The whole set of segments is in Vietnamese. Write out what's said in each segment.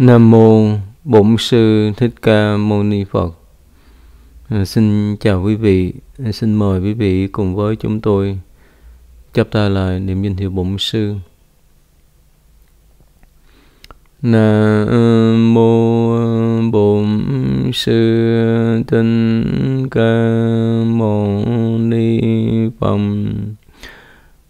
Nam Mô Bổn Sư Thích Ca Mâu Ni Phật à, Xin chào quý vị, à, xin mời quý vị cùng với chúng tôi chấp tay lại niệm danh hiệu Bổn Sư Nam Mô Bổn Sư Thích Ca Mâu Ni Phật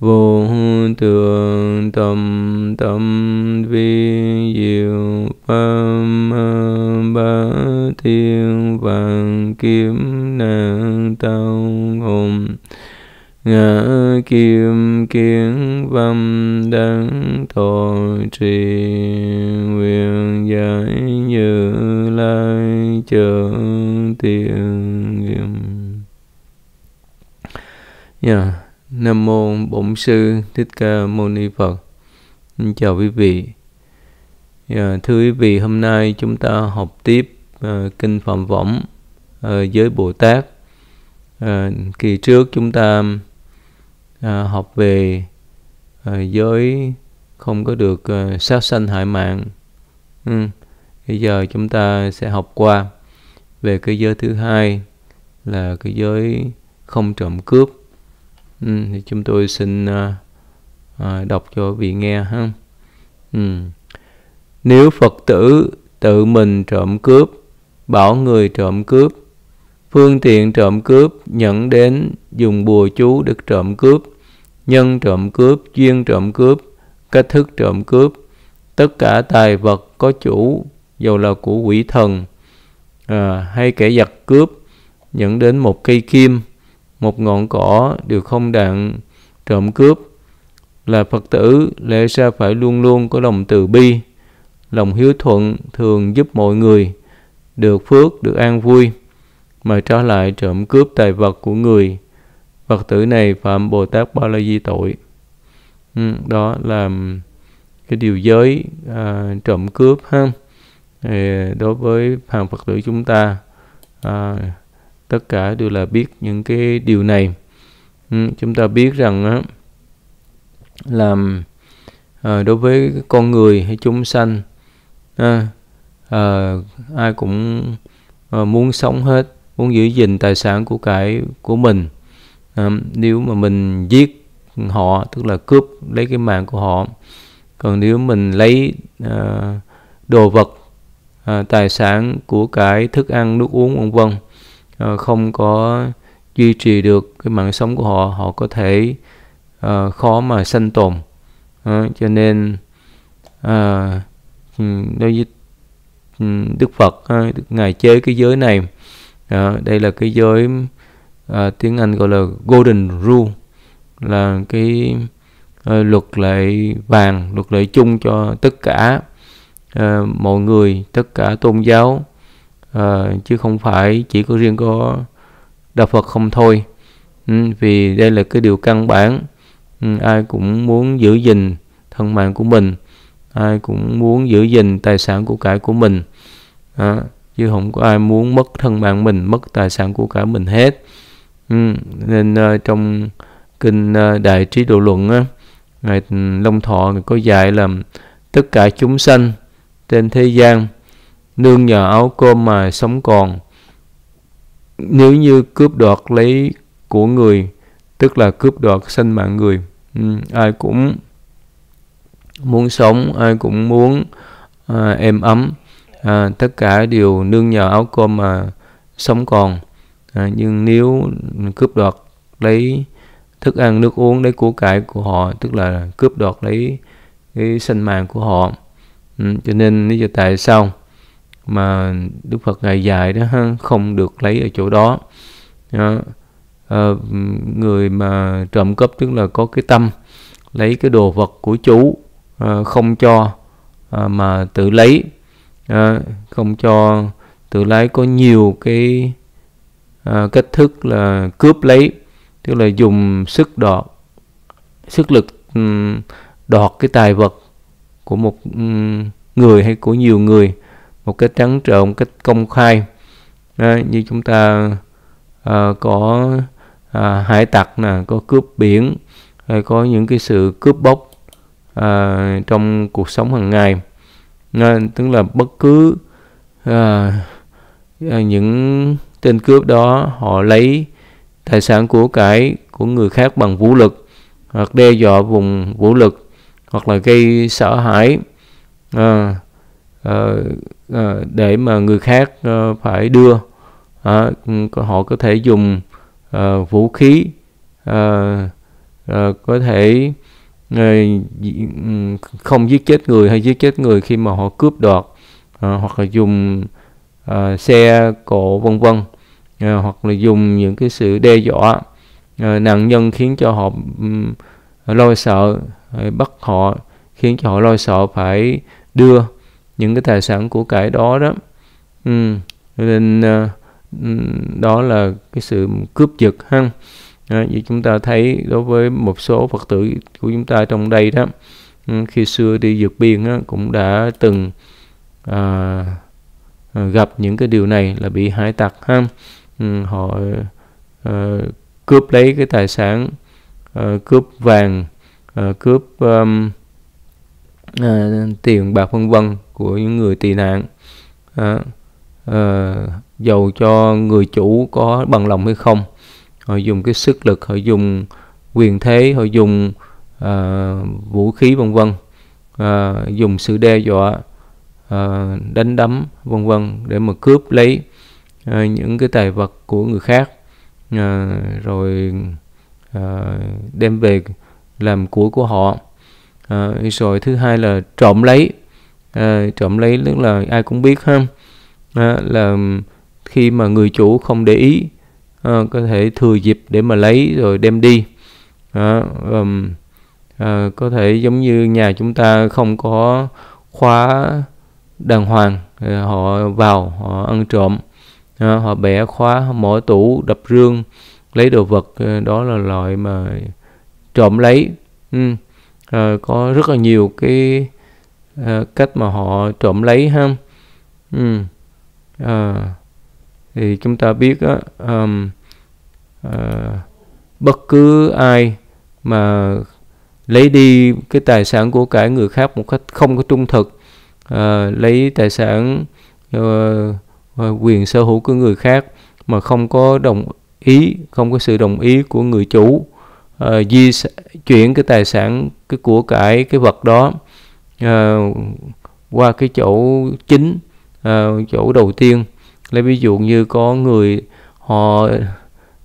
vô thường tâm tâm vi diệu pháp ba thiên vàng kiếm nạn tao hùng ngã kim kiến văn đăng thọ trì nguyện giải như lai chợ tiền nghiệm yeah. Dạ. Nam Mô Bổn Sư Thích Ca Mâu Ni Phật Xin Chào quý vị dạ, Thưa quý vị, hôm nay chúng ta học tiếp ờ, Kinh Phạm Võng ờ, với Bồ Tát ờ, Kỳ trước chúng ta học về uh, giới không có được sát sanh hại mạng ừ. Bây giờ chúng ta sẽ học qua về cái giới thứ hai là cái giới không trộm cướp Ừ, thì chúng tôi xin à, à, đọc cho vị nghe ha ừ. nếu phật tử tự mình trộm cướp bảo người trộm cướp phương tiện trộm cướp nhận đến dùng bùa chú được trộm cướp nhân trộm cướp duyên trộm cướp cách thức trộm cướp tất cả tài vật có chủ dầu là của quỷ thần à, hay kẻ giặc cướp dẫn đến một cây kim một ngọn cỏ đều không đặng trộm cướp là phật tử lẽ ra phải luôn luôn có lòng từ bi lòng hiếu thuận thường giúp mọi người được phước được an vui mà trở lại trộm cướp tài vật của người phật tử này phạm bồ tát ba la di tội ừ, đó là cái điều giới à, trộm cướp ha đối với hàng phật tử chúng ta à, tất cả đều là biết những cái điều này ừ, chúng ta biết rằng á làm à, ờ, đối với con người hay chúng sanh à, à, ai cũng à, muốn sống hết muốn giữ gìn tài sản của cải của mình à, nếu mà mình giết họ tức là cướp lấy cái mạng của họ còn nếu mình lấy à, đồ vật à, tài sản của cải thức ăn nước uống vân vân Ờ, không có duy trì được cái mạng sống của họ họ có thể uh, khó mà sinh tồn uh, cho nên uh, đối với Đức Phật uh, ngài chế cái giới này uh, đây là cái giới uh, tiếng Anh gọi là Golden Rule là cái uh, luật lệ vàng luật lệ chung cho tất cả uh, mọi người tất cả tôn giáo à, chứ không phải chỉ có riêng có đạo Phật không thôi ừ, vì đây là cái điều căn bản ừ, ai cũng muốn giữ gìn thân mạng của mình ai cũng muốn giữ gìn tài sản của cải của mình à, chứ không có ai muốn mất thân mạng mình mất tài sản của cải mình hết ừ, nên uh, trong kinh uh, đại trí độ luận á, ngài long thọ ngài có dạy là tất cả chúng sanh trên thế gian nương nhờ áo cơm mà sống còn. Nếu như cướp đoạt lấy của người, tức là cướp đoạt sinh mạng người, ừ, ai cũng muốn sống, ai cũng muốn à, êm ấm, à, tất cả đều nương nhờ áo cơm mà sống còn. À, nhưng nếu cướp đoạt lấy thức ăn, nước uống, lấy của cải của họ, tức là cướp đoạt lấy cái sinh mạng của họ. Ừ, cho nên lý do tại sao mà Đức Phật ngài dạy đó ha, không được lấy ở chỗ đó. À, người mà trộm cắp tức là có cái tâm lấy cái đồ vật của chú à, ờ, không cho à, mà tự lấy à, không cho tự lấy có nhiều cái à, cách thức là cướp lấy tức là dùng sức đoạt, sức lực đoạt cái tài vật của một người hay của nhiều người một cái trắng trợn một cách công khai đó, như chúng ta à, có à, hải tặc nè có cướp biển hay có những cái sự cướp bóc à, trong cuộc sống hàng ngày nên tức là bất cứ à, à, những tên cướp đó họ lấy tài sản của cải của người khác bằng vũ lực hoặc đe dọa vùng vũ lực hoặc là gây sợ hãi à, à, Ờ, để mà người khác ờ, phải đưa à, họ có thể dùng à, vũ khí à, à, có thể à, không giết chết người hay giết chết người khi mà họ cướp đoạt à, hoặc là dùng à, xe cộ vân vân à, hoặc là dùng những cái sự đe dọa à, nạn nhân khiến cho họ lo sợ bắt họ khiến cho họ lo sợ phải đưa những cái tài sản của cải đó đó ừ. nên uh, đó là cái sự cướp giật ha à, như chúng ta thấy đối với một số phật tử của chúng ta trong đây đó ừ, khi xưa đi vượt biên á, cũng đã từng à, ờ, gặp những cái điều này là bị hải tặc ha ừ, họ à, cướp lấy cái tài sản à, cướp vàng à, cướp um, à, tiền bạc vân vân của những người tị nạn à, à, dầu cho người chủ có bằng lòng hay không họ dùng cái sức lực họ dùng quyền thế họ dùng à, vũ khí vân vân à, dùng sự đe dọa à, đánh đấm vân vân để mà cướp lấy à, những cái tài vật của người khác à, rồi à, đem về làm của của họ à, rồi thứ hai là trộm lấy à, trộm lấy tức là ai cũng biết ha à, là khi mà người chủ không để ý à, có thể thừa dịp để mà lấy rồi đem đi à, um, à, có thể giống như nhà chúng ta không có khóa đàng hoàng ờ, họ vào họ ăn trộm à, họ bẻ khóa họ mở tủ đập rương lấy đồ vật đó là loại mà trộm lấy ừ. à, có rất là nhiều cái Ờ, cách mà họ trộm lấy ha ừ. à, thì chúng ta biết á, um, à, bất cứ ai mà lấy đi cái tài sản của cả người khác một cách không có trung thực à, lấy tài sản à, quyền sở hữu của người khác mà không có đồng ý không có sự đồng ý của người chủ à, di chuyển cái tài sản cái của cải cái vật đó uh, qua cái chỗ chính uh, chỗ đầu tiên lấy ví dụ như có người họ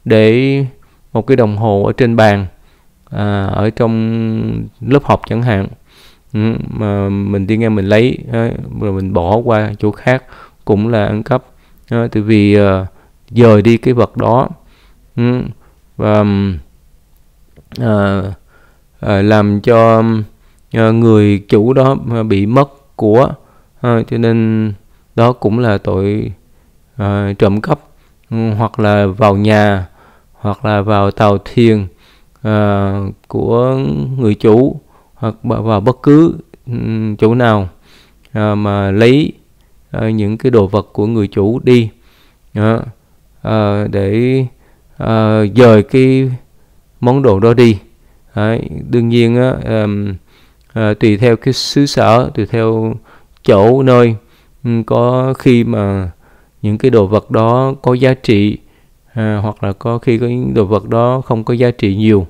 để một cái đồng hồ ở trên bàn à, ở trong lớp học chẳng hạn ừ, mà mình đi nghe mình lấy ờ, rồi mình bỏ qua chỗ khác cũng là ăn cắp à, tại vì dời đi cái vật đó ừ, và làm cho Ờ, người chủ đó ờ, bị mất của à, cho nên đó cũng là tội à, trộm cắp ừ, hoặc là vào nhà hoặc là vào tàu thuyền à, của người chủ hoặc vào bất cứ ừ, chỗ nào à, mà lấy à, những cái đồ vật của người chủ đi à, à, để à, dời cái món đồ đó đi à, đương nhiên á à, à, tùy theo cái xứ sở tùy theo chỗ nơi ừ, có khi mà những cái đồ vật đó có giá trị à, hoặc là có khi có những đồ vật đó không có giá trị nhiều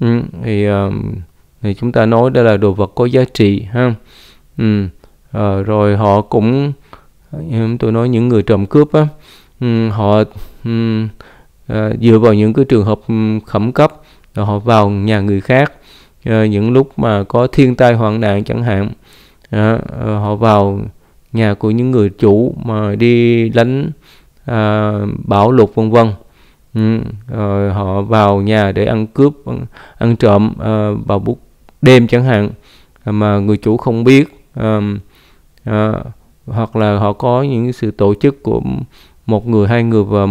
ừ, thì, à, thì chúng ta nói đây là đồ vật có giá trị ha ừ, à, rồi họ cũng tôi nói những người trộm cướp á ừ, họ ừ, à, dựa vào những cái trường hợp ừ, khẩn cấp họ vào nhà người khác à, những lúc mà có thiên tai hoạn nạn chẳng hạn à, họ vào nhà của những người chủ mà đi đánh à, bão lụt vân vân ừ, rồi họ vào nhà để ăn cướp ăn, trộm à, vào bút đêm chẳng hạn mà người chủ không biết à, à, hoặc là họ có những sự tổ chức của một người hai người và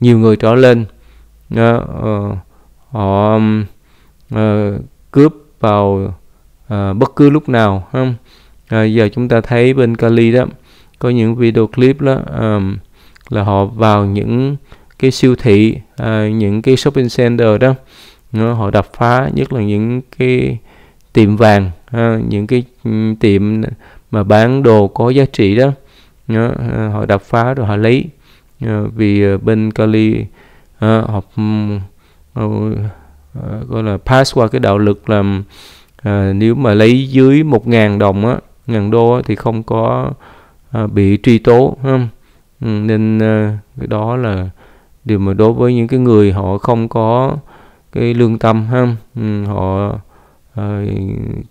nhiều người trở lên à, à, họ à, cướp vào à, bất cứ lúc nào không à, giờ chúng ta thấy bên Cali đó có những video clip đó à, là họ vào những cái siêu thị à, những cái shopping center đó nó họ đập phá nhất là những cái tiệm vàng à, những cái ừ, tiệm mà bán đồ có giá trị đó nó, họ đập phá rồi họ lấy à, vì bên Cali à, họ ừ, uh, gọi là pass qua cái đạo luật là uh, ờ, nếu mà lấy dưới 1.000 đồng á, ngàn đô á, thì không có uh, bị truy tố ha. Ừ, nên uh, cái đó là điều mà đối với những cái người họ không có cái lương tâm ha, ừ, họ uh,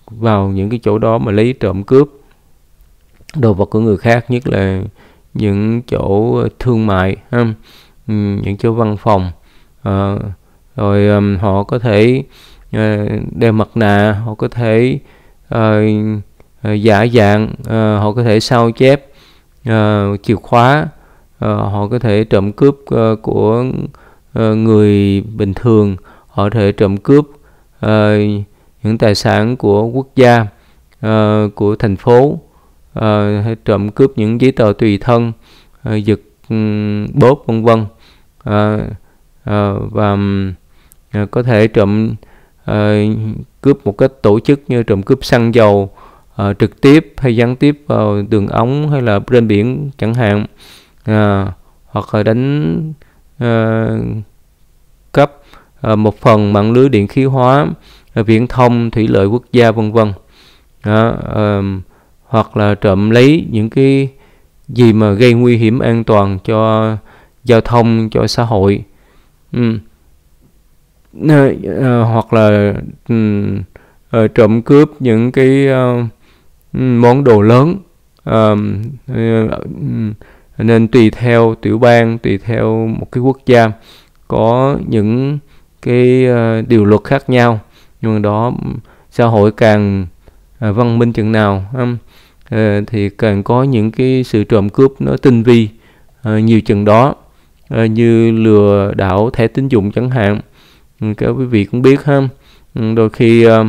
vào những cái chỗ đó mà lấy trộm cướp đồ vật của người khác nhất là những chỗ thương mại ha, ừ, những chỗ văn phòng uh, rồi um, họ có thể uh, đeo mặt nạ họ có thể uh, giả dạng uh, họ có thể sao chép uh, chìa khóa uh, họ có thể trộm cướp uh, của uh, người bình thường họ có thể trộm cướp uh, những tài sản của quốc gia uh, của thành phố uh, trộm cướp những giấy tờ tùy thân uh, giật um, bóp vân vân uh, uh, và um, Ờ, có thể trộm ờ, cướp một cách tổ chức như trộm cướp xăng dầu uh, trực tiếp hay gián tiếp vào đường ống hay là trên biển chẳng hạn uh, hoặc là đánh uh, cấp uh, một phần mạng lưới điện khí hóa uh, viễn thông thủy lợi quốc gia vân vân uh, uh, hoặc là trộm lấy những cái gì mà gây nguy hiểm an toàn cho giao thông cho xã hội um uh, uh, hoặc là um, uh, trộm cướp những cái uh, món đồ lớn uh, uh, nên tùy theo tiểu bang tùy theo một cái quốc gia có những cái uh, điều luật khác nhau nhưng mà đó xã hội càng uh, văn minh chừng nào um, uh, thì càng có những cái sự trộm cướp nó tinh vi uh, nhiều chừng đó uh, như lừa đảo thẻ tín dụng chẳng hạn các ừ, quý vị cũng biết ha ừ, đôi khi ờ,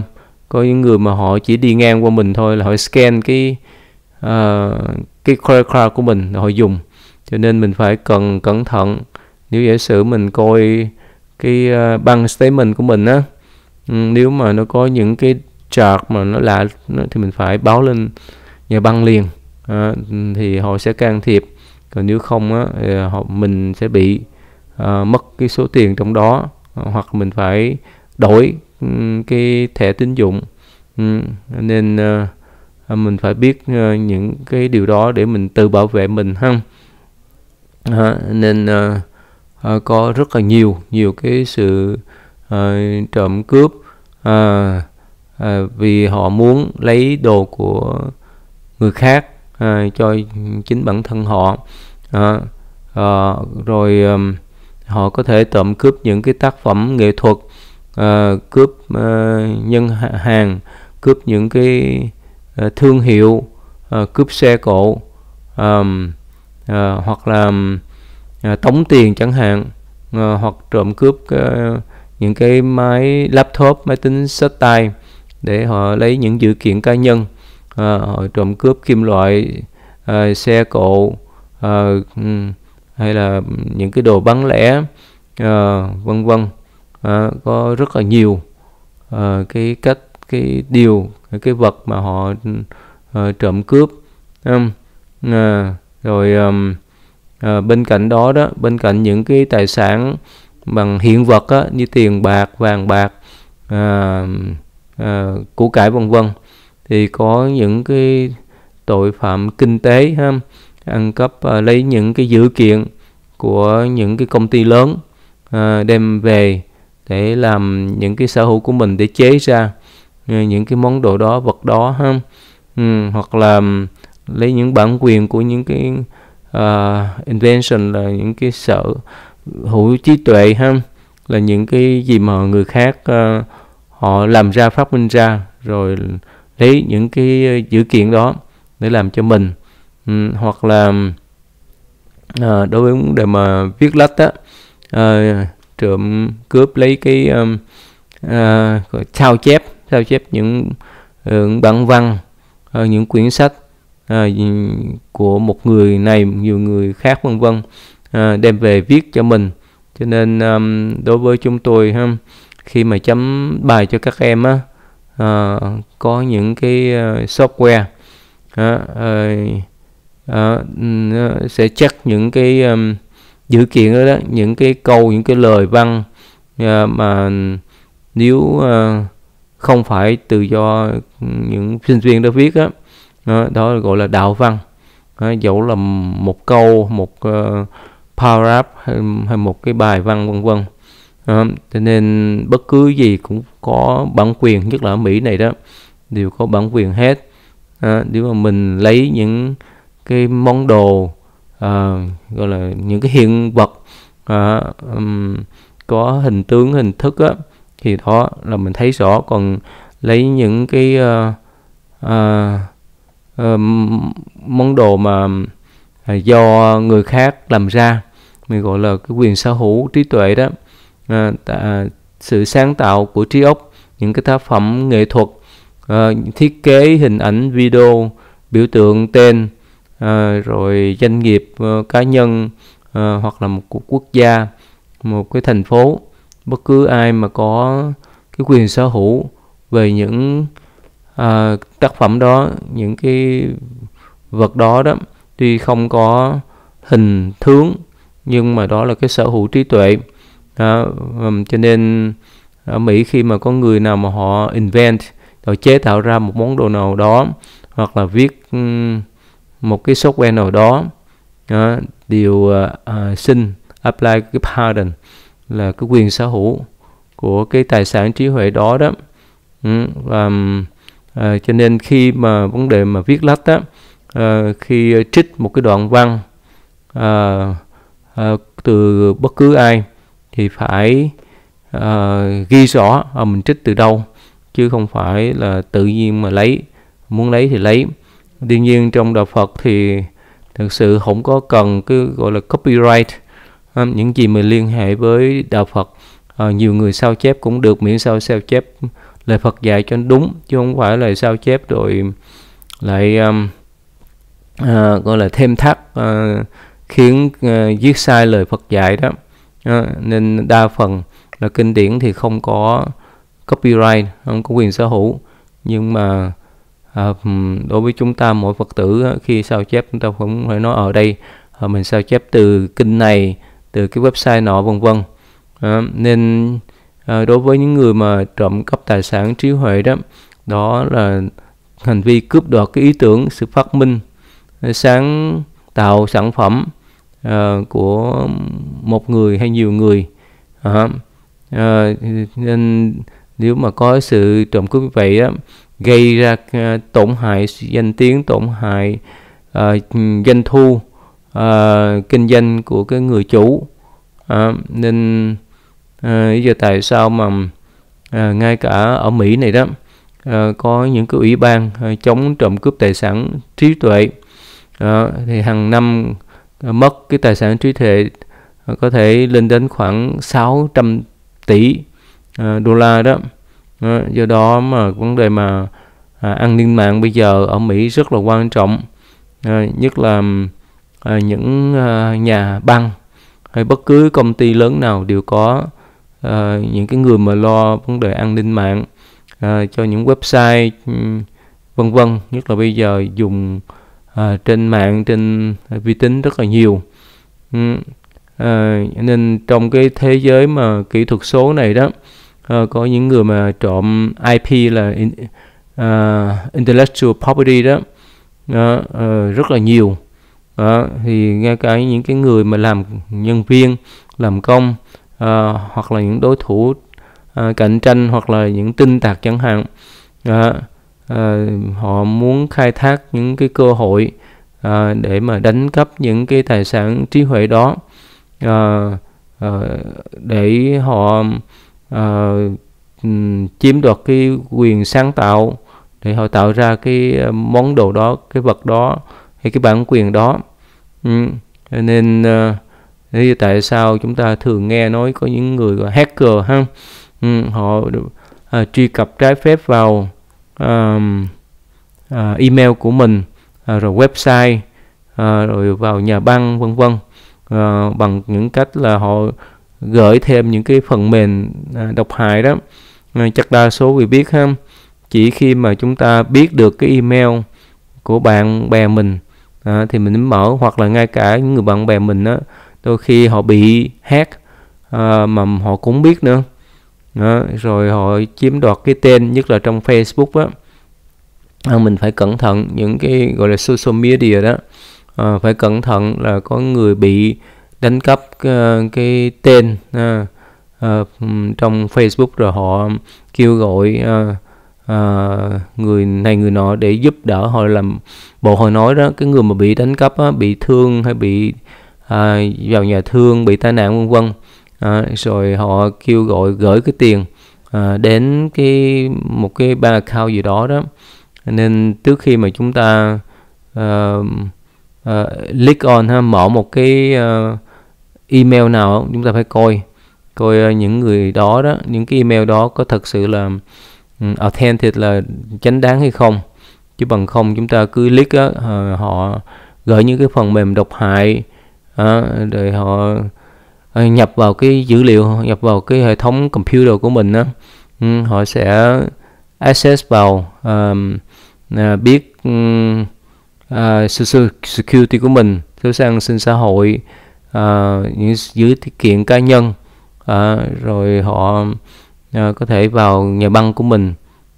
có những người mà họ chỉ đi ngang qua mình thôi là họ scan cái uh, cái QR code của mình họ dùng cho nên mình phải cần cẩn thận nếu giả sử mình coi cái uh, ờ, băng statement của mình á ừ, nếu mà nó có những cái chart mà nó lạ thì mình phải báo lên nhà băng liền à, thì họ sẽ can thiệp còn nếu không á, thì họ mình sẽ bị à, mất cái số tiền trong đó hoặc mình phải đổi cái thẻ tín dụng nên ờ, à, mình phải biết ờ, những cái điều đó để mình tự bảo vệ mình ha nên ờ, có rất là nhiều nhiều cái sự trộm cướp vì họ muốn lấy đồ của người khác cho chính bản thân họ rồi họ có thể trộm cướp những cái tác phẩm nghệ thuật uh, cướp uh, nhân hàng cướp những cái uh, thương hiệu uh, cướp xe cộ um, uh, hoặc là uh, tống tiền chẳng hạn uh, hoặc trộm cướp uh, những cái máy laptop máy tính sách tay để họ lấy những dữ kiện cá nhân uh, họ trộm cướp kim loại uh, xe cộ uh, hay là những cái đồ bán lẻ uh, vân vân uh, có rất là nhiều uh, cái cách cái điều cái vật mà họ uh, trộm cướp um, uh, rồi um, uh, bên cạnh đó đó bên cạnh những cái tài sản bằng hiện vật á, như tiền bạc vàng bạc uh, uh, củ cải vân vân thì có những cái tội phạm kinh tế ha ăn cắp uh, lấy những cái dữ kiện của những cái công ty lớn uh, đem về để làm những cái sở hữu của mình để chế ra à, những cái món đồ đó vật đó ha ừ, hoặc là lấy những bản quyền của những cái uh, invention là những cái sở hữu trí tuệ ha là những cái gì mà người khác uh, họ làm ra phát minh ra rồi lấy những cái dữ kiện đó để làm cho mình Ừ, hoặc là à, đối với vấn đề mà viết lách á à, trộm cướp lấy cái um, à, sao chép sao chép những uh, bản văn uh, những quyển sách uh, của một người này nhiều người khác vân vân uh, đem về viết cho mình cho nên um, đối với chúng tôi ha, khi mà chấm bài cho các em á uh, có những cái uh, software uh, uh, à, sẽ chắc những cái um, dự kiện đó, đó những cái câu những cái lời văn uh, mà nếu uh, không phải từ do những sinh viên đó viết đó, đó, đó gọi là đạo văn đó, dẫu là một câu một uh, paragraph hay, hay một cái bài văn vân vân cho nên bất cứ gì cũng có bản quyền nhất là ở Mỹ này đó đều có bản quyền hết à, nếu mà mình lấy những cái món đồ uh, gọi là những cái hiện vật uh, um, có hình tướng hình thức á, thì đó là mình thấy rõ còn lấy những cái uh, uh, uh, món đồ mà uh, do người khác làm ra mình gọi là cái quyền sở hữu trí tuệ đó uh, tạ, sự sáng tạo của trí óc những cái tác phẩm nghệ thuật uh, thiết kế hình ảnh video biểu tượng tên Ờ, rồi doanh nghiệp ờ, cá nhân ờ, hoặc là một quốc gia một cái thành phố bất cứ ai mà có cái quyền sở hữu về những uh, tác phẩm đó những cái vật đó đó tuy không có hình tướng nhưng mà đó là cái sở hữu trí tuệ đó, cho nên ở Mỹ khi mà có người nào mà họ invent rồi chế tạo ra một món đồ nào đó hoặc là viết um, một cái software nào đó uh, đều uh, xin apply cái pardon là cái quyền sở hữu của cái tài sản trí huệ đó đó ừ, um, à, cho nên khi mà vấn đề mà viết lách á à, khi trích một cái đoạn văn à, à, từ bất cứ ai thì phải à, ghi rõ à, mình trích từ đâu chứ không phải là tự nhiên mà lấy muốn lấy thì lấy tuy nhiên trong đạo Phật thì thực sự không có cần cái gọi là copyright à, những gì mình liên hệ với đạo Phật à, nhiều người sao chép cũng được miễn sao sao chép lời Phật dạy cho đúng chứ không phải là sao chép rồi lại um, à, gọi là thêm thắt à, khiến à, giết sai lời Phật dạy đó à, nên đa phần là kinh điển thì không có copyright không có quyền sở hữu nhưng mà à, đối với chúng ta mỗi phật tử khi sao chép chúng ta cũng phải nói ở ờ, đây à, mình sao chép từ kinh này từ cái website nọ vân vân à, nên à, đối với những người mà trộm cắp tài sản trí huệ đó đó là hành vi cướp đoạt cái ý tưởng sự phát minh sáng tạo sản phẩm à, của một người hay nhiều người à, à, nên nếu mà có sự trộm cướp như vậy á gây ra à, tổn hại danh tiếng tổn hại uh, doanh thu uh, kinh doanh của cái người chủ uh, nên à, lý do tại sao mà à, ngay cả ở Mỹ này đó à, có những cái ủy ban à, chống trộm cướp tài sản trí tuệ à, thì hàng năm à, mất cái tài sản trí tuệ à, có thể lên đến khoảng 600 tỷ Ờ, đô la đó ờ, do đó mà vấn đề mà à, an ninh mạng bây giờ ở Mỹ rất là quan trọng à, nhất là à, những à, nhà băng hay bất cứ công ty lớn nào đều có à, những cái người mà lo vấn đề an ninh mạng à, cho những website vân vân nhất là bây giờ dùng à, trên mạng trên vi tính rất là nhiều à, nên trong cái thế giới mà kỹ thuật số này đó Ờ, có những người mà trộm IP là uh, intellectual property đó uh, uh, rất là nhiều đó, thì ngay cả những cái người mà làm nhân viên làm công uh, hoặc là những đối thủ uh, cạnh tranh hoặc là những tinh tạc chẳng hạn uh, uh, họ muốn khai thác những cái cơ hội uh, để mà đánh cắp những cái tài sản trí huệ đó uh, uh, để họ uh, chiếm đoạt cái quyền sáng tạo để họ tạo ra cái ờ, món đồ đó cái vật đó hay cái bản quyền đó ừ. nên uh, tại sao chúng ta thường nghe nói có những người gọi hacker ha ừ, họ uh, truy cập trái phép vào uh, uh, email của mình uh, rồi website uh, rồi vào nhà băng vân vân uh, bằng những cách là họ gửi thêm những cái phần mềm à, độc hại đó ờ, chắc đa số người biết ha chỉ khi mà chúng ta biết được cái email của bạn bè mình à, thì mình mới mở hoặc là ngay cả những người bạn bè mình đó đôi khi họ bị hack à, mà họ cũng biết nữa đó, rồi họ chiếm đoạt cái tên nhất là trong Facebook đó, à, mình phải cẩn thận những cái gọi là social media đó à, phải cẩn thận là có người bị đánh cắp ờ, cái, tên ờ, ờ, trong Facebook rồi họ kêu gọi người này người nọ để giúp đỡ họ làm bộ hồi nói đó cái người mà bị đánh cắp bị thương hay bị vào nhà thương bị tai nạn vân vân rồi họ kêu gọi gửi cái tiền đến cái một cái ba account gì đó đó nên trước khi mà chúng ta uh, uh, click on ha mở một cái uh, email nào không? chúng ta phải coi coi ờ, những người đó đó những cái email đó có thật sự là authentic là chánh đáng hay không chứ bằng không chúng ta cứ click á, ờ, họ gửi những cái phần mềm độc hại à, rồi họ nhập vào cái dữ liệu nhập vào cái hệ thống computer của mình á họ sẽ access vào um, biết um, uh, security của mình số sang sinh xã hội à, những dưới tiết kiệm cá nhân à, rồi họ à, có thể vào nhà băng của mình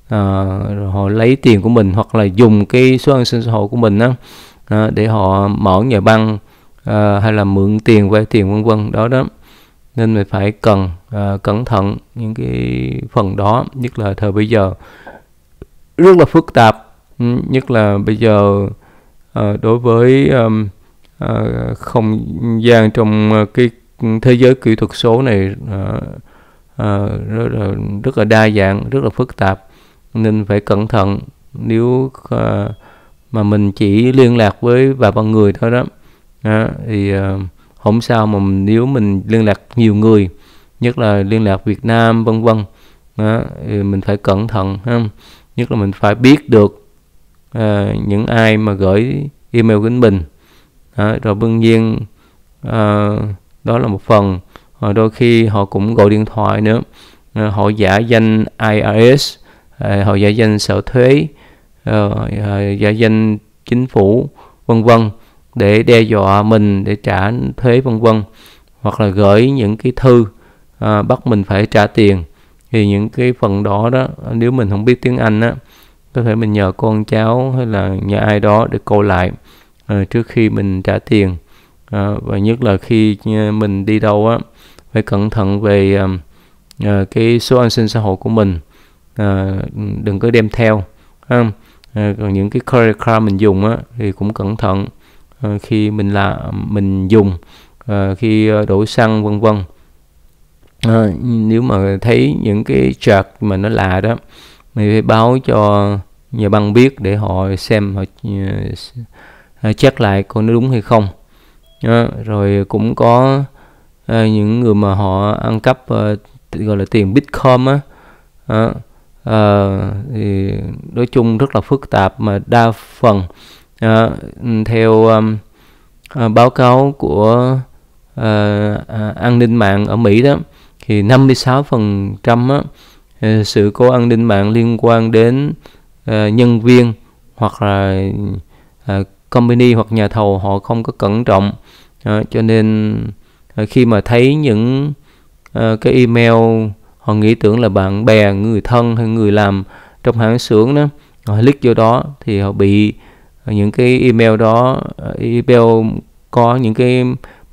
à, rồi họ lấy tiền của mình hoặc là dùng cái số an sinh xã hội của mình đó à, để họ mở nhà băng à, hay là mượn tiền vay tiền vân vân đó đó nên mình phải cần à, cẩn thận những cái phần đó nhất là thời bây giờ rất là phức tạp ừ, nhất là bây giờ à, đối với um, Ờ, không gian trong ờ, cái thế giới kỹ thuật số này ờ, rất là rất là đa dạng rất là phức tạp nên phải cẩn thận nếu mà mình chỉ liên lạc với vài con người thôi đó thì không sao mà nếu mình liên lạc nhiều người nhất là liên lạc Việt Nam vân vân đó, thì mình phải cẩn thận ha nhất là mình phải biết được uh, những ai mà gửi email đến mình đó, rồi đương nhiên uh, ờ, đó là một phần uh, đôi khi họ cũng gọi điện thoại nữa uh, họ giả danh IRS uh, ờ, họ giả danh sở thuế uh, uh, giả danh chính phủ vân vân để đe dọa mình để trả thuế vân vân hoặc là gửi những cái thư uh, bắt mình phải trả tiền thì những cái phần đó đó nếu mình không biết tiếng Anh á có thể mình nhờ con cháu hay là nhờ ai đó để câu lại uh, trước khi mình trả tiền uh, và nhất là khi ờ, mình đi đâu á phải cẩn thận về um, cái số an sinh xã hội của mình uh, đừng có đem theo ha còn những cái credit card mình dùng á thì cũng cẩn thận uh, khi mình là mình dùng uh, khi đổ xăng vân vân à, nếu mà thấy những cái chart mà nó lạ đó mình phải báo cho nhà băng biết để họ xem họ Ờ, check lại coi nó đúng hay không đó, rồi cũng có à, những người mà họ ăn cắp à, gọi là tiền bitcoin á à, à, thì nói chung rất là phức tạp mà đa phần à, theo um, à, báo cáo của à, à, an ninh mạng ở Mỹ đó thì 56% á, sự cố an ninh mạng liên quan đến à, nhân viên hoặc là à, company hoặc nhà thầu họ không có cẩn trọng à, cho nên ờ, khi mà thấy những à, cái email họ nghĩ tưởng là bạn bè người thân hay người làm trong hãng xưởng đó họ click vô đó thì họ bị ờ, những cái email đó email có những cái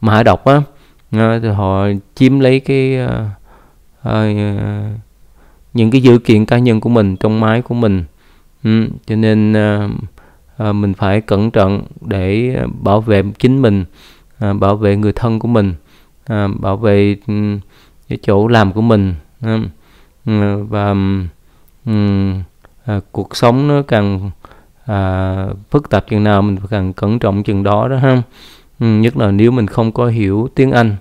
mã độc á thì họ chiếm lấy cái à, à, những cái dữ kiện cá nhân của mình trong máy của mình ừ, cho nên à, Ờ, mình phải cẩn trọng để bảo vệ chính mình ờ, bảo vệ người thân của mình ờ, bảo vệ cái ừ, chỗ làm của mình ừ, và ừ, cuộc sống nó càng à, phức tạp chừng nào mình càng cẩn trọng chừng đó đó ha nhất là nếu mình không có hiểu tiếng Anh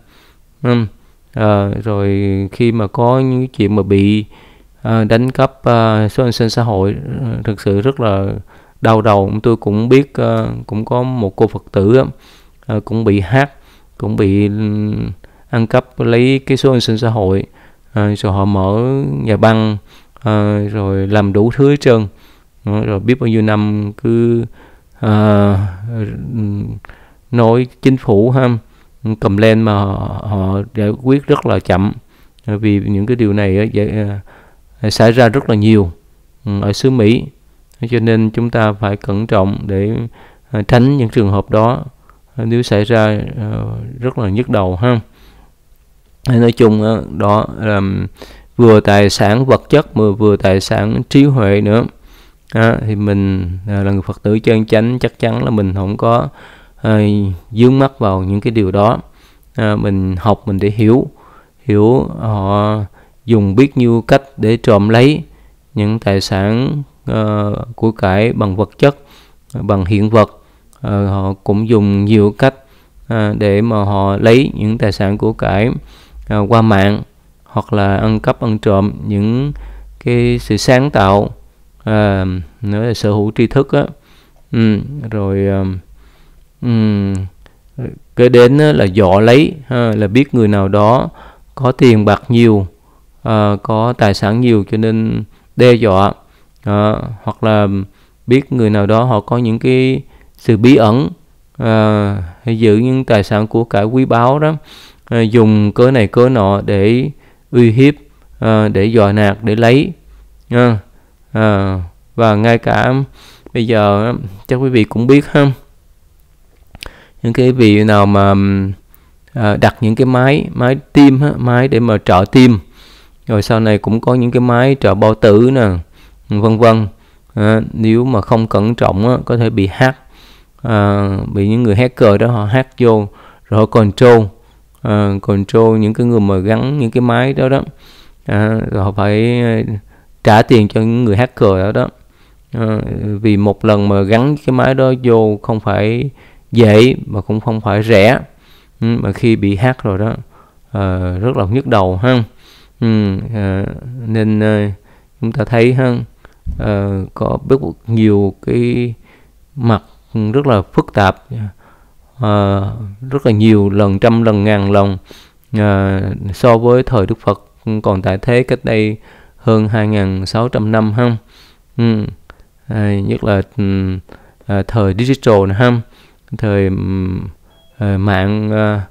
rồi khi mà có những chuyện mà bị đánh cắp số an sinh xã hội thực sự rất là đau đầu tôi cũng biết ờ, cũng có một cô phật tử ờ, cũng bị hát cũng bị ăn cắp lấy cái số an sinh xã hội ờ, rồi họ mở nhà băng rồi làm đủ thứ hết trơn rồi biết bao nhiêu năm cứ à, nói chính phủ ha cầm lên mà họ giải quyết rất là chậm vì những cái điều này xảy ra rất là nhiều ở xứ Mỹ cho nên chúng ta phải cẩn trọng để ờ, tránh những trường hợp đó ờ, nếu xảy ra ờ, rất là nhức đầu ha nói chung đó là vừa tài sản vật chất mà vừa tài sản trí huệ nữa à, thì mình là người phật tử chân chánh chắc chắn là mình không có à, dướng mắt vào những cái điều đó à, mình học mình để hiểu hiểu họ dùng biết nhiêu cách để trộm lấy những tài sản Ờ, của cải bằng vật chất bằng hiện vật ờ, họ cũng dùng nhiều cách ờ, để mà họ lấy những tài sản của cải qua mạng hoặc là ăn cắp ăn trộm những cái sự sáng tạo uh, nữa là sở hữu tri thức á ừ, rồi um, kế đến là dọ lấy là biết người nào đó có tiền bạc nhiều có tài sản nhiều cho nên đe dọa đó. hoặc là biết người nào đó họ có những cái sự bí ẩn à, hay giữ những tài sản của cải quý báu đó à, dùng cớ này cớ nọ để uy hiếp à, để dò nạt để lấy à, à, và ngay cả bây giờ chắc quý vị cũng biết ha những cái vị nào mà à, đặt những cái máy máy tim máy để mà trợ tim rồi sau này cũng có những cái máy trợ bao tử nè vân vân à, nếu mà không cẩn trọng á, có thể bị hack à, bị những người hacker đó họ hack vô rồi họ control à, control những cái người mà gắn những cái máy đó đó à, rồi họ phải trả tiền cho những người hacker đó đó à, vì một lần mà gắn cái máy đó vô không phải dễ mà cũng không phải rẻ ừ, mà khi bị hack rồi đó à, rất là nhức đầu ha ừ, à, nên à, chúng ta thấy ha uh, có biết nhiều cái mặt rất là phức tạp uh, rất là nhiều lần trăm lần ngàn lần uh, so với thời Đức Phật còn tại thế cách đây hơn 2.600 năm không, ừ. à, nhất là à, thời digital này, không, thời à, mạng à,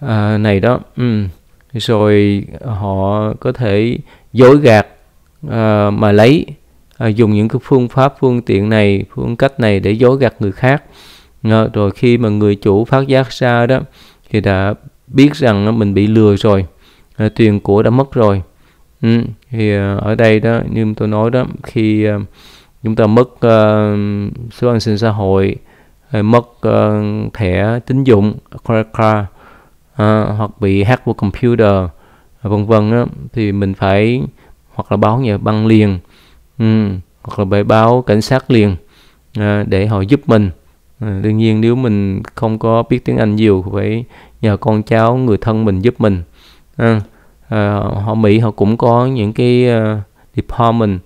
à, này đó ừ. rồi họ có thể dối gạt à, mà lấy à, dùng những cái phương pháp phương tiện này phương cách này để dối gạt người khác à, rồi khi mà người chủ phát giác ra đó thì đã biết rằng mình bị lừa rồi à, tiền của đã mất rồi ừ, thì à, ở đây đó như tôi nói đó khi à, chúng ta mất uh, số an sinh xã hội à, mất uh, thẻ tín dụng credit card uh, hoặc bị hack của computer vân vân thì mình phải hoặc là báo nhà băng liền Ừ, hoặc là phải báo cảnh sát liền à, để họ giúp mình à, đương nhiên nếu mình không có biết tiếng Anh nhiều phải nhờ con cháu người thân mình giúp mình à, à, họ Mỹ họ cũng có những cái uh, department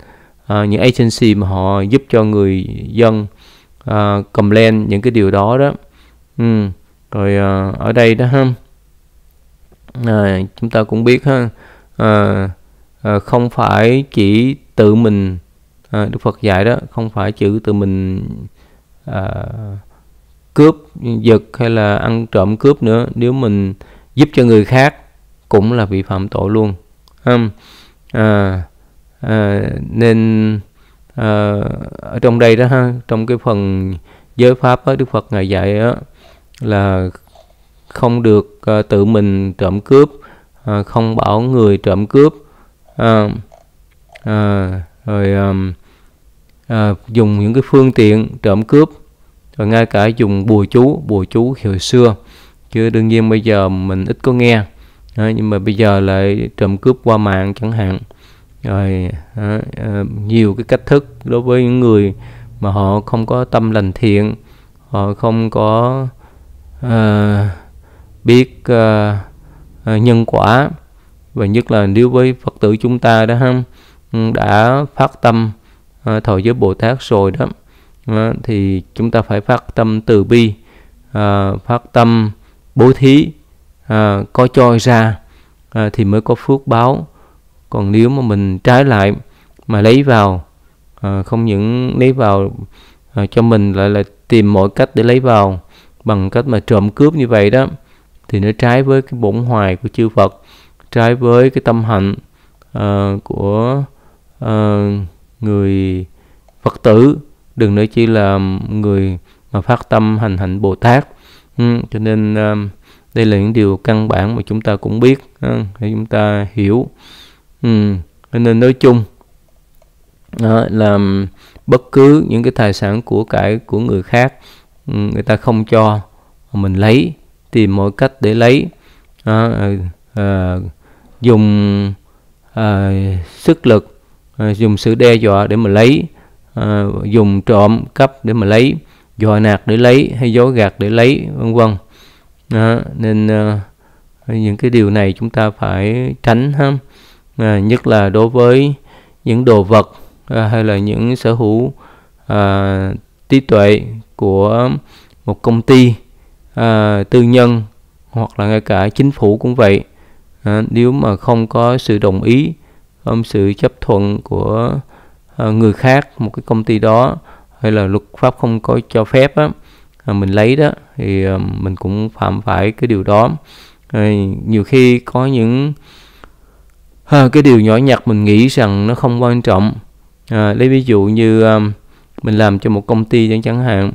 uh, những agency mà họ giúp cho người dân à, cầm lên những cái điều đó đó ừ. rồi uh, ở đây đó ha à, chúng ta cũng biết ha à, à, không phải chỉ tự mình à, Đức Phật dạy đó không phải chữ tự mình à, cướp giật hay là ăn trộm cướp nữa nếu mình giúp cho người khác cũng là bị phạm tội luôn à, à, nên à, ở trong đây đó ha trong cái phần giới pháp đó, Đức Phật ngài dạy đó, là không được à, tự mình trộm cướp à, không bảo người trộm cướp à, à, rồi um, à, dùng những cái phương tiện trộm cướp rồi ngay cả dùng bùa chú bùa chú hồi xưa chứ đương nhiên bây giờ mình ít có nghe à, nhưng mà bây giờ lại trộm cướp qua mạng chẳng hạn rồi à, à, nhiều cái cách thức đối với những người mà họ không có tâm lành thiện họ không có à, biết à, nhân quả và nhất là nếu với phật tử chúng ta đó ha đã phát tâm ờ, thọ giới Bồ Tát rồi đó ờ, thì chúng ta phải phát tâm từ bi ờ, phát tâm bố thí có cho ra thì mới có phước báo còn nếu mà mình trái lại mà lấy vào không những lấy vào cho mình lại là tìm mọi cách để lấy vào bằng cách mà trộm cướp như vậy đó thì nó trái với cái bổn hoài của chư Phật trái với cái tâm hạnh uh, của uh, người phật tử đừng nói chi là người mà phát tâm hành hạnh bồ tát ừ, cho nên uh, đây là những điều căn bản mà chúng ta cũng biết uh, để chúng ta hiểu ừ, cho nên nói chung uh, là bất cứ những cái tài sản của cải của người khác ừ, người ta không cho mình lấy tìm mọi cách để lấy à, à, dùng à, sức lực Ờ, dùng sự đe dọa để mà lấy ờ, dùng trộm cắp để mà lấy dọa nạt để lấy hay dối gạt để lấy vân vân nên ờ, những cái điều này chúng ta phải tránh ha nhất là đối với những đồ vật hay là những sở hữu trí tuệ của một công ty à, tư nhân hoặc là ngay cả chính phủ cũng vậy à, nếu mà không có sự đồng ý um, sự chấp thuận của uh, người khác một cái công ty đó hay là luật pháp không có cho phép á uh, mình lấy đó thì uh, mình cũng phạm phải cái điều đó uh, nhiều khi có những uh, cái điều nhỏ nhặt mình nghĩ rằng nó không quan trọng uh, lấy ví dụ như uh, mình làm cho một công ty chẳng hạn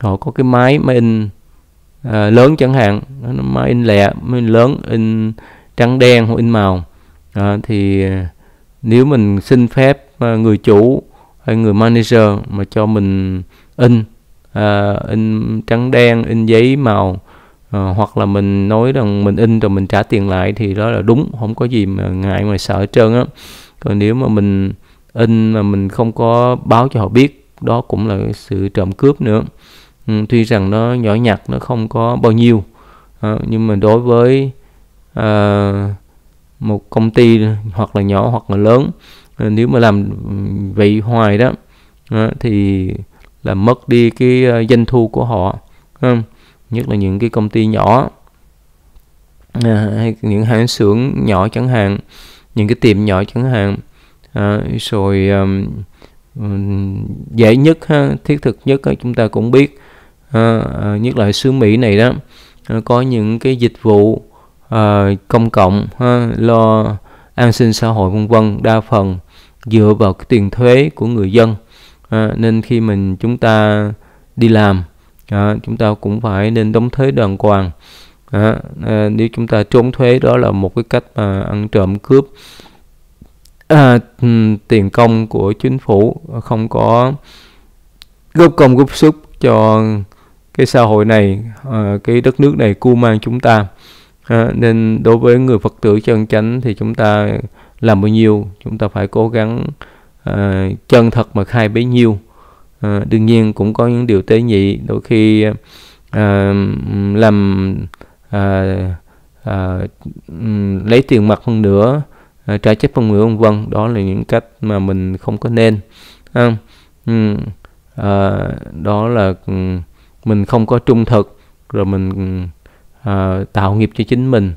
họ có cái máy máy in à, lớn chẳng hạn máy in lẹ máy in lớn in trắng đen hoặc in màu à, thì nếu mình xin phép à, người chủ hay người manager mà cho mình in à, in trắng đen in giấy màu à, hoặc là mình nói rằng mình in rồi mình trả tiền lại thì đó là đúng không có gì mà ngại mà sợ hết trơn á còn nếu mà mình in mà mình không có báo cho họ biết đó cũng là sự trộm cướp nữa ừ, tuy rằng nó nhỏ nhặt nó không có bao nhiêu à, nhưng mà đối với à, một công ty hoặc là nhỏ hoặc là lớn ờ, nếu mà làm vậy hoài đó ờ, thì là mất đi cái ờ, doanh thu của họ nhất là những cái công ty nhỏ hay những hãng xưởng nhỏ chẳng hạn những cái tiệm nhỏ chẳng hạn rồi dễ nhất ha, thiết thực nhất ha, chúng ta cũng biết nhất là xứ Mỹ này đó có những cái dịch vụ uh, công cộng ha, lo an sinh xã hội vân vân đa phần dựa vào cái tiền thuế của người dân à, nên khi mình chúng ta đi làm à, chúng ta cũng phải nên đóng thuế đàng hoàng à, à, nếu chúng ta trốn thuế đó là một cái cách mà ăn trộm cướp à, tiền công của chính phủ không có góp công góp sức cho cái xã hội này à, cái đất nước này cu mang chúng ta à, nên đối với người phật tử chân chánh thì chúng ta làm bao nhiêu chúng ta phải cố gắng à, chân thật mà khai bấy nhiêu à, đương nhiên cũng có những điều tế nhị đôi khi à, làm à, à, lấy tiền mặt hơn nữa à, trả chấp hơn nửa vân vân đó là những cách mà mình không có nên à, à, đó là mình không có trung thực rồi mình À, tạo nghiệp cho chính mình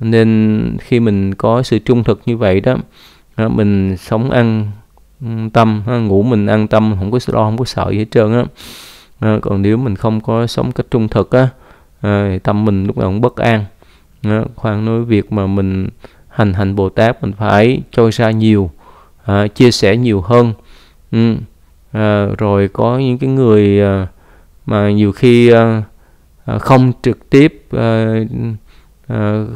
nên khi mình có sự trung thực như vậy đó à, mình sống ăn tâm à, ngủ mình an tâm không có lo không có sợ gì hết trơn á còn nếu mình không có sống cách trung thực á uh, tâm mình lúc nào cũng bất an khoan nói việc mà mình hành hành bồ tát mình phải trôi ra nhiều chia sẻ nhiều hơn ừ, rồi có những cái người mà nhiều khi uh, Ờ, không trực tiếp ờ, ờ,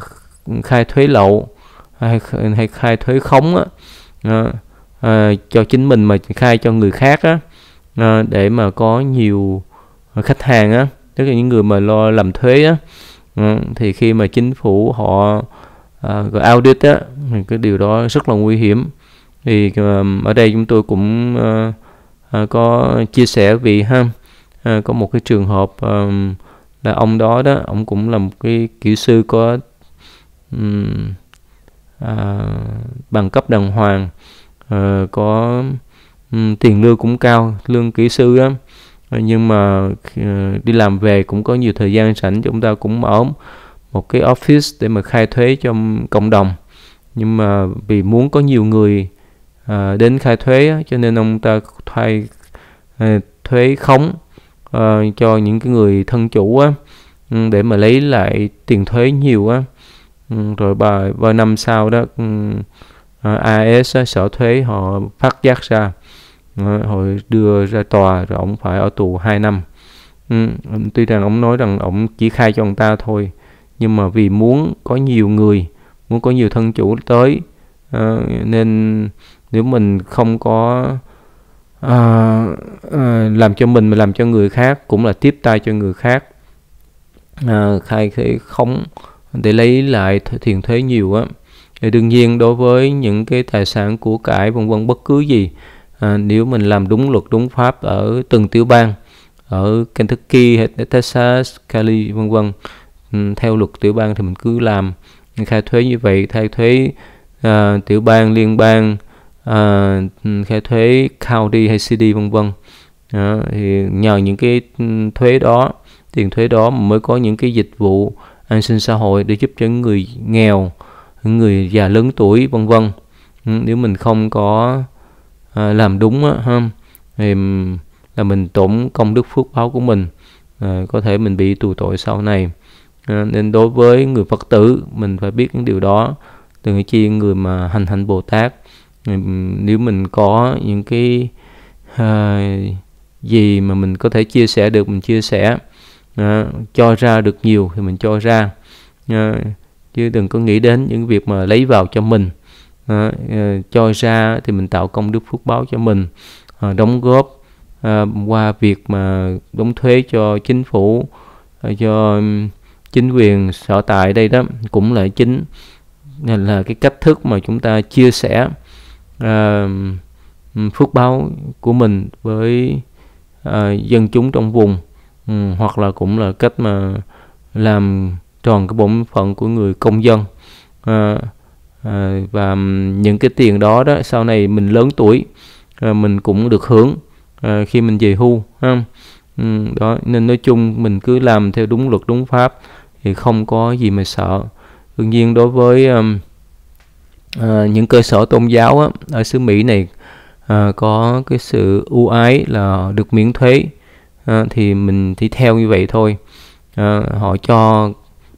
khai thuế lậu hay, khai thuế khống cho chính mình mà khai cho người khác để mà có nhiều khách hàng á tức là những người mà lo làm thuế á thì khi mà chính phủ họ audit á thì cái điều đó rất là nguy hiểm thì ở đây chúng tôi cũng có chia sẻ vì ha có một cái trường hợp và ông đó đó ông cũng là một cái kỹ sư có um, à, bằng cấp đàng hoàng à, có um, tiền lương cũng cao lương kỹ sư á nhưng mà uh, đi làm về cũng có nhiều thời gian sẵn chúng ta cũng mở một cái office để mà khai thuế cho cộng đồng nhưng mà vì muốn có nhiều người uh, đến khai thuế cho nên ông ta thay uh, thuế khống uh, cho những cái người thân chủ á ừ, để mà lấy lại tiền thuế nhiều á ừ, rồi bà vào năm sau đó ừ, à, AS sở thuế họ phát giác ra ờ, họ đưa ra tòa rồi ông phải ở tù 2 năm tuy rằng ông nói rằng ông chỉ khai cho ông ta thôi nhưng mà vì muốn có nhiều người muốn có nhiều thân chủ tới ờ, nên nếu mình không có à, à, làm cho mình mà làm cho người khác cũng là tiếp tay cho người khác à, khai khi không để lấy lại tiền thuế nhiều á thì đương nhiên đối với những cái tài sản của cải vân vân bất cứ gì à, nếu mình làm đúng luật đúng pháp ở từng tiểu bang ở Kentucky hay Texas, Cali vân vân ừ, theo luật tiểu bang thì mình cứ làm khai thuế như vậy khai thuế à, tiểu bang liên bang à, ờ, ừ, khai thuế county hay city vân vân à, thì nhờ những cái ừ, thuế đó tiền thuế đó mới có những cái dịch vụ an sinh xã hội để giúp cho người nghèo người già lớn tuổi vân vân ừ, nếu mình không có à, làm đúng á, ha, thì là mình tổn công đức phước báo của mình à, có thể mình bị tù tội sau này à, nên đối với người phật tử mình phải biết những điều đó từ chi người mà hành hành bồ tát nếu mình có những cái uh, gì mà mình có thể chia sẻ được mình chia sẻ uh, cho ra được nhiều thì mình cho ra uh, chứ đừng có nghĩ đến những việc mà lấy vào cho mình uh, uh, cho ra thì mình tạo công đức phước báo cho mình uh, đóng góp uh, qua việc mà đóng thuế cho chính phủ uh, cho chính quyền sở tại đây đó cũng là chính là cái cách thức mà chúng ta chia sẻ uh, phước báo của mình với uh, dân chúng trong vùng um, hoặc là cũng là cách mà làm tròn cái bổn phận của người công dân uh, uh, và những cái tiền đó đó sau này mình lớn tuổi uh, mình cũng được hưởng uh, khi mình về hưu ha um, ừ, đó nên nói chung mình cứ làm theo đúng luật đúng pháp thì không có gì mà sợ đương nhiên đối với um, Ờ, những cơ sở tôn giáo á, ở xứ Mỹ này à, có cái sự ưu ái là được miễn thuế à, thì mình thì theo như vậy thôi à, họ cho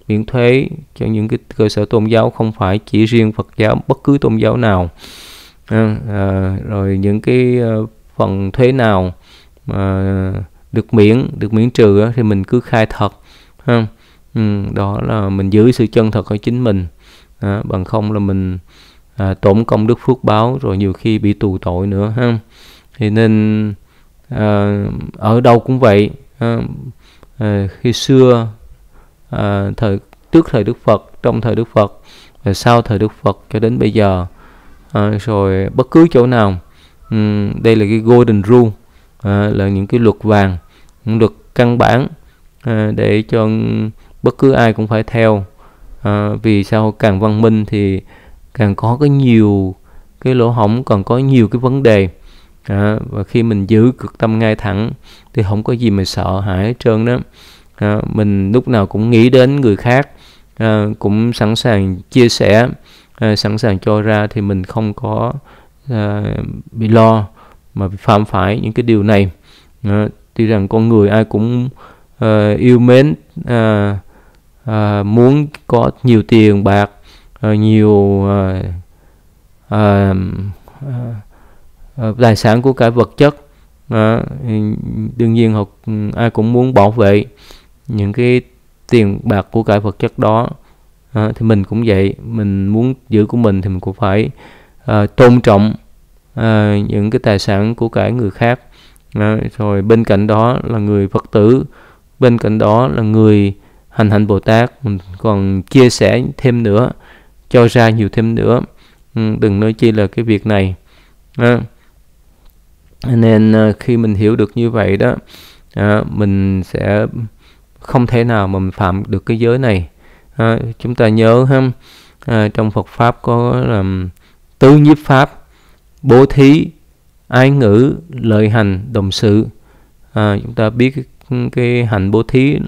miễn thuế cho những cái cơ sở tôn giáo không phải chỉ riêng Phật giáo bất cứ tôn giáo nào à, à, rồi những cái phần thuế nào mà được miễn được miễn trừ thì mình cứ khai thật ha ừ, đó là mình giữ sự chân thật ở chính mình à, bằng không là mình à, tổn công đức phước báo rồi nhiều khi bị tù tội nữa ha thì nên à, ở đâu cũng vậy à, à, khi xưa à, thời trước thời Đức Phật trong thời Đức Phật và sau thời Đức Phật cho đến bây giờ à, rồi bất cứ chỗ nào um, đây là cái golden rule à, là những cái luật vàng những luật căn bản à, để cho bất cứ ai cũng phải theo à, vì sao càng văn minh thì càng có cái nhiều cái lỗ hổng còn có nhiều cái vấn đề à, và khi mình giữ cực tâm ngay thẳng thì không có gì mà sợ hãi hết trơn đó à, mình lúc nào cũng nghĩ đến người khác à, cũng sẵn sàng chia sẻ à, sẵn sàng cho ra thì mình không có à, bị lo mà bị phạm phải những cái điều này à, tuy rằng con người ai cũng à, yêu mến à, à, muốn có nhiều tiền bạc à, nhiều à, à, à, tài sản của cả vật chất à, đương nhiên họ ừ, ai cũng muốn bảo vệ những cái tiền bạc của cả vật chất đó à, thì mình cũng vậy mình muốn giữ của mình thì mình cũng phải à, tôn trọng à, những cái tài sản của cả người khác à, rồi bên cạnh đó là người phật tử bên cạnh đó là người hành hạnh Bồ Tát mình còn chia sẻ thêm nữa cho ra nhiều thêm nữa ừ, đừng nói chi là cái việc này à. nên à, khi mình hiểu được như vậy đó à, mình sẽ không thể nào mà mình phạm được cái giới này à, chúng ta nhớ ha à, trong Phật pháp có là tứ nhiếp pháp bố thí ái ngữ lợi hành đồng sự à, chúng ta biết cái hành bố thí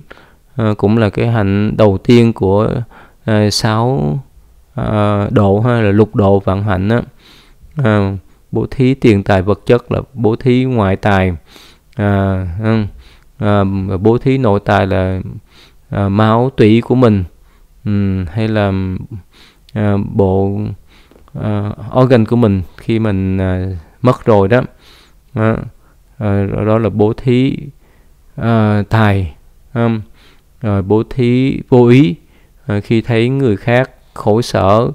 Ờ, cũng là cái hạnh đầu tiên của ờ, sáu à, độ hay là lục độ vạn hạnh á à, bố thí tiền tài vật chất là bố thí ngoại tài à, ừ, à, bố thí nội tài là à, máu tủy của mình um, hay là à, bộ à, organ của mình khi mình à, mất rồi đó à, à, đó là bố thí à, tài um, rồi bố thí vô ý à, khi thấy người khác khổ sở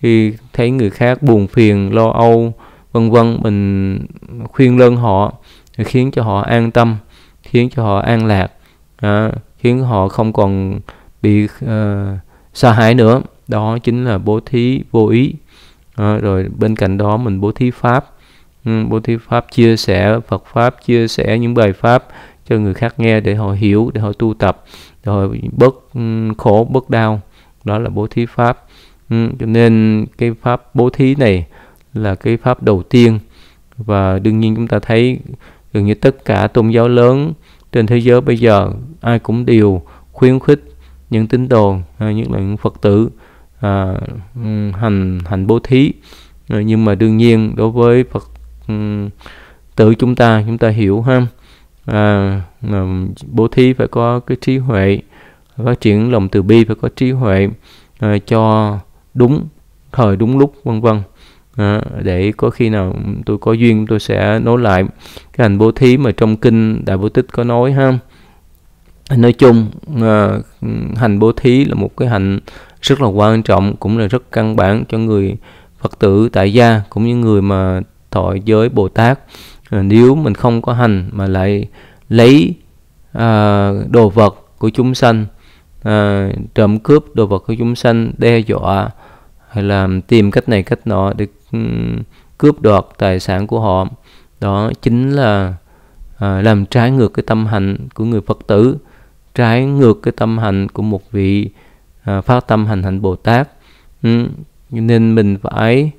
khi thấy người khác buồn phiền lo âu vân vân mình khuyên lơn họ khiến cho họ an tâm khiến cho họ an lạc à, khiến họ không còn bị uh, ờ, sợ hãi nữa đó chính là bố thí vô ý à, rồi bên cạnh đó mình bố thí pháp ừ, bố thí pháp chia sẻ phật pháp chia sẻ những bài pháp cho người khác nghe để họ hiểu để họ tu tập rồi bớt ừ, khổ bớt đau đó là bố thí pháp ừ, cho nên cái pháp bố thí này là cái pháp đầu tiên và đương nhiên chúng ta thấy gần như tất cả tôn giáo lớn trên thế giới bây giờ ai cũng đều khuyến khích những tín đồ à, nhất là những phật tử à, ừ, hành hành bố thí nhưng mà đương nhiên đối với phật tử chúng ta chúng ta hiểu ha à, bố thí phải có cái trí huệ phát triển lòng từ bi phải có trí huệ à, cho đúng thời đúng lúc vân vân à, để có khi nào tôi có duyên tôi sẽ nói lại cái hành bố thí mà trong kinh đại bố tích có nói ha nói chung à, hành bố thí là một cái hành rất là quan trọng cũng là rất căn bản cho người phật tử tại gia cũng như người mà thọ giới bồ tát nếu mình không có hành mà lại lấy à, đồ vật của chúng sanh à, trộm cướp đồ vật của chúng sanh đe dọa hay là tìm cách này cách nọ để cướp đoạt tài sản của họ đó chính là à, làm trái ngược cái tâm hạnh của người phật tử trái ngược cái tâm hạnh của một vị à, phát tâm hành hạnh bồ tát ừ. nên mình phải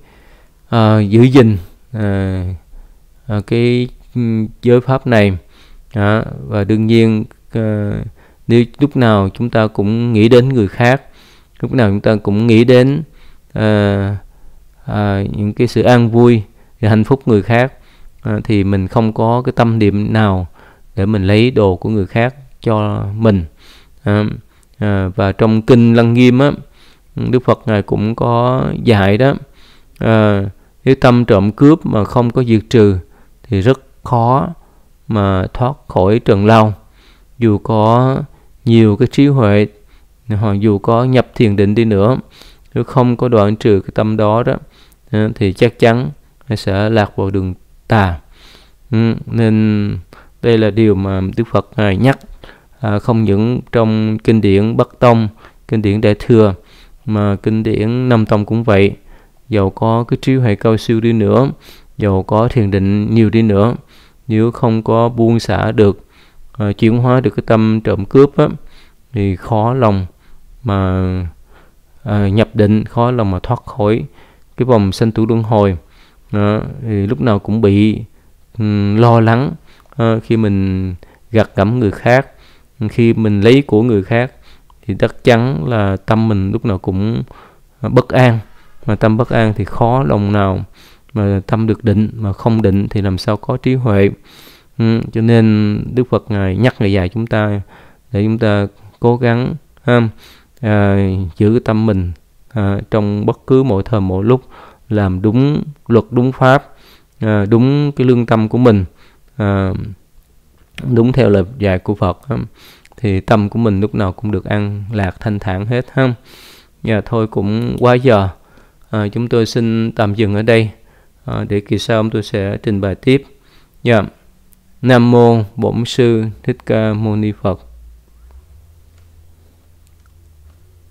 à, giữ gìn à, À, cái ừ, giới pháp này à, và đương nhiên à, nếu lúc nào chúng ta cũng nghĩ đến người khác lúc nào chúng ta cũng nghĩ đến à, à, những cái sự an vui và hạnh phúc người khác à, thì mình không có cái tâm niệm nào để mình lấy đồ của người khác cho mình à, à, và trong kinh lăng nghiêm á đức phật ngài cũng có dạy đó à, nếu tâm trộm cướp mà không có diệt trừ thì rất khó mà thoát khỏi trần lao dù có nhiều cái trí huệ hoặc dù có nhập thiền định đi nữa nếu không có đoạn trừ cái tâm đó đó ờ, thì chắc chắn sẽ lạc vào đường tà ừ, nên đây là điều mà Đức Phật nhắc à, không những trong kinh điển Bắc Tông, kinh điển Đại Thừa mà kinh điển Nam Tông cũng vậy. Dầu có cái trí huệ cao siêu đi nữa dầu có thiền định nhiều đi nữa nếu không có buông xả được uh, chuyển hóa được cái tâm trộm cướp á, thì khó lòng mà uh, nhập định khó lòng mà thoát khỏi cái vòng sanh tử luân hồi đó, thì lúc nào cũng bị um, lo lắng uh, khi mình gặt gẫm người khác khi mình lấy của người khác thì chắc chắn là tâm mình lúc nào cũng bất an mà tâm bất an thì khó lòng nào mà tâm được định mà không định thì làm sao có trí huệ ừ, cho nên đức phật ngài nhắc ngày dạy chúng ta để chúng ta cố gắng ha, à, giữ tâm mình à, trong bất cứ mọi thời mỗi lúc làm đúng luật đúng pháp à, đúng cái lương tâm của mình à, đúng theo lời dạy của Phật ha. thì tâm của mình lúc nào cũng được an lạc thanh thản hết ha. Và dạ, thôi cũng quá giờ à, chúng tôi xin tạm dừng ở đây. Ờ, để kỳ sau tôi sẽ trình bày tiếp. Dạ. Nam mô Bổn sư Thích Ca Mâu Ni Phật.